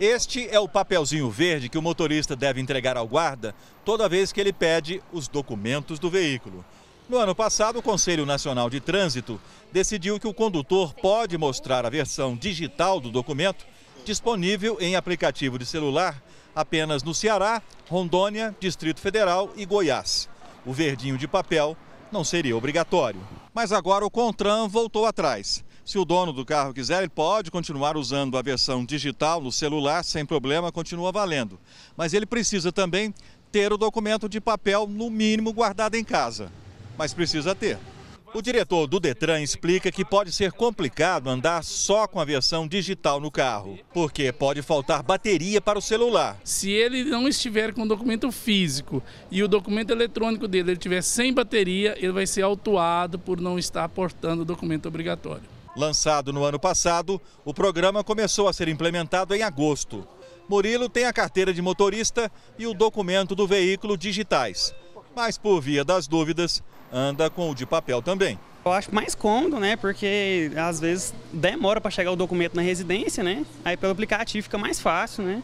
Este é o papelzinho verde que o motorista deve entregar ao guarda toda vez que ele pede os documentos do veículo. No ano passado, o Conselho Nacional de Trânsito decidiu que o condutor pode mostrar a versão digital do documento disponível em aplicativo de celular apenas no Ceará, Rondônia, Distrito Federal e Goiás. O verdinho de papel não seria obrigatório. Mas agora o Contran voltou atrás. Se o dono do carro quiser, ele pode continuar usando a versão digital no celular, sem problema, continua valendo. Mas ele precisa também ter o documento de papel, no mínimo, guardado em casa. Mas precisa ter. O diretor do Detran explica que pode ser complicado andar só com a versão digital no carro, porque pode faltar bateria para o celular. Se ele não estiver com o documento físico e o documento eletrônico dele ele tiver sem bateria, ele vai ser autuado por não estar portando o documento obrigatório. Lançado no ano passado, o programa começou a ser implementado em agosto. Murilo tem a carteira de motorista e o documento do veículo digitais. Mas, por via das dúvidas, anda com o de papel também. Eu acho mais cômodo, né? Porque às vezes demora para chegar o documento na residência, né? Aí pelo aplicativo fica mais fácil, né?